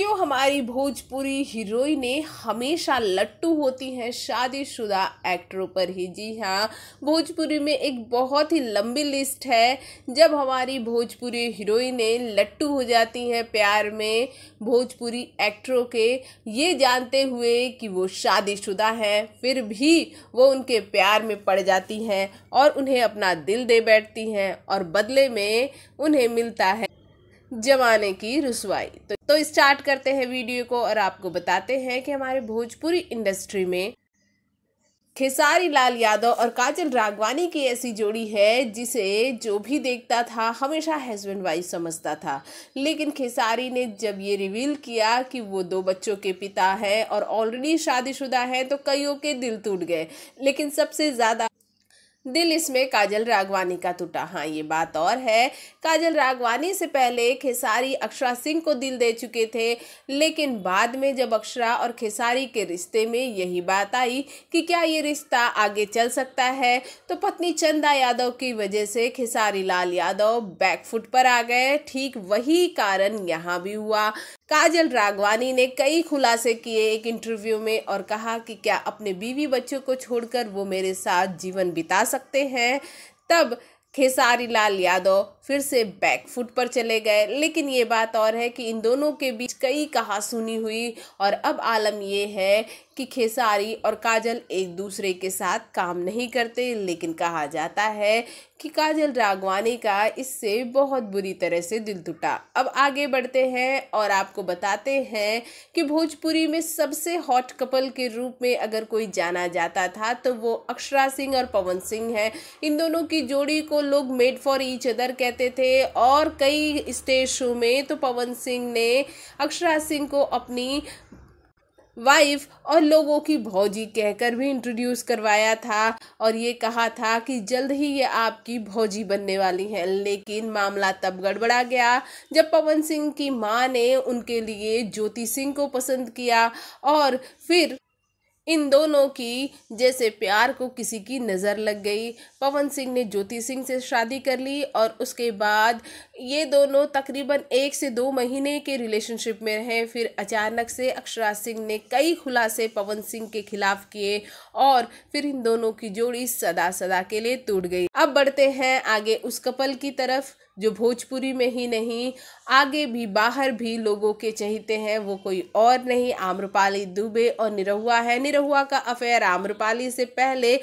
क्यों हमारी भोजपुरी हीरोइनें हमेशा लट्टू होती हैं शादीशुदा एक्टरों पर ही जी हाँ भोजपुरी में एक बहुत ही लंबी लिस्ट है जब हमारी भोजपुरी हीरोइनें लट्टू हो जाती हैं प्यार में भोजपुरी एक्टरों के ये जानते हुए कि वो शादीशुदा हैं फिर भी वो उनके प्यार में पड़ जाती हैं और उन्हें अपना दिल दे बैठती हैं और बदले में उन्हें मिलता है जमाने की रसवाई तो, तो स्टार्ट करते हैं वीडियो को और आपको बताते हैं कि हमारे भोजपुरी इंडस्ट्री में खेसारी लाल यादव और काजल रागवानी की ऐसी जोड़ी है जिसे जो भी देखता था हमेशा हस्बैंड वाइफ समझता था लेकिन खेसारी ने जब ये रिवील किया कि वो दो बच्चों के पिता हैं और ऑलरेडी शादीशुदा हैं तो कईयों के दिल टूट गए लेकिन सबसे ज़्यादा दिल इसमें काजल रागवानी का टूटा हाँ ये बात और है काजल रागवानी से पहले खेसारी अक्षरा सिंह को दिल दे चुके थे लेकिन बाद में जब अक्षरा और खेसारी के रिश्ते में यही बात आई कि क्या ये रिश्ता आगे चल सकता है तो पत्नी चंदा यादव की वजह से खेसारी लाल यादव बैकफुट पर आ गए ठीक वही कारण यहाँ भी हुआ काजल रागवानी ने कई खुलासे किए एक इंटरव्यू में और कहा कि क्या अपने बीवी बच्चों को छोड़कर वो मेरे साथ जीवन बिता सकते सकते हैं तब खेसारी लाल यादव फिर से बैक फुट पर चले गए लेकिन ये बात और है कि इन दोनों के बीच कई कहा सुनी हुई और अब आलम ये है कि खेसारी और काजल एक दूसरे के साथ काम नहीं करते लेकिन कहा जाता है कि काजल रागवानी का इससे बहुत बुरी तरह से दिल टूटा अब आगे बढ़ते हैं और आपको बताते हैं कि भोजपुरी में सबसे हॉट कपल के रूप में अगर कोई जाना जाता था तो वो अक्षरा सिंह और पवन सिंह हैं इन दोनों की जोड़ी को लोग मेड फॉर ईच अदर कह कहते थे और कई स्टेज शो में तो पवन सिंह ने अक्षरा सिंह को अपनी वाइफ और लोगों की भौजी कहकर भी इंट्रोड्यूस करवाया था और ये कहा था कि जल्द ही ये आपकी भौजी बनने वाली हैं लेकिन मामला तब गड़बड़ा गया जब पवन सिंह की माँ ने उनके लिए ज्योति सिंह को पसंद किया और फिर इन दोनों की जैसे प्यार को किसी की नज़र लग गई पवन सिंह ने ज्योति सिंह से शादी कर ली और उसके बाद ये दोनों तकरीबन एक से दो महीने के रिलेशनशिप में रहे फिर अचानक से अक्षरा सिंह ने कई खुलासे पवन सिंह के खिलाफ किए और फिर इन दोनों की जोड़ी सदा सदा के लिए टूट गई अब बढ़ते हैं आगे उस कपल की तरफ जो भोजपुरी में ही नहीं आगे भी बाहर भी लोगों के चहते हैं वो कोई और नहीं आम्रपाली दुबे और निरहुआ है निरहुआ हुआ का अफेयर आम्रपाली से पहले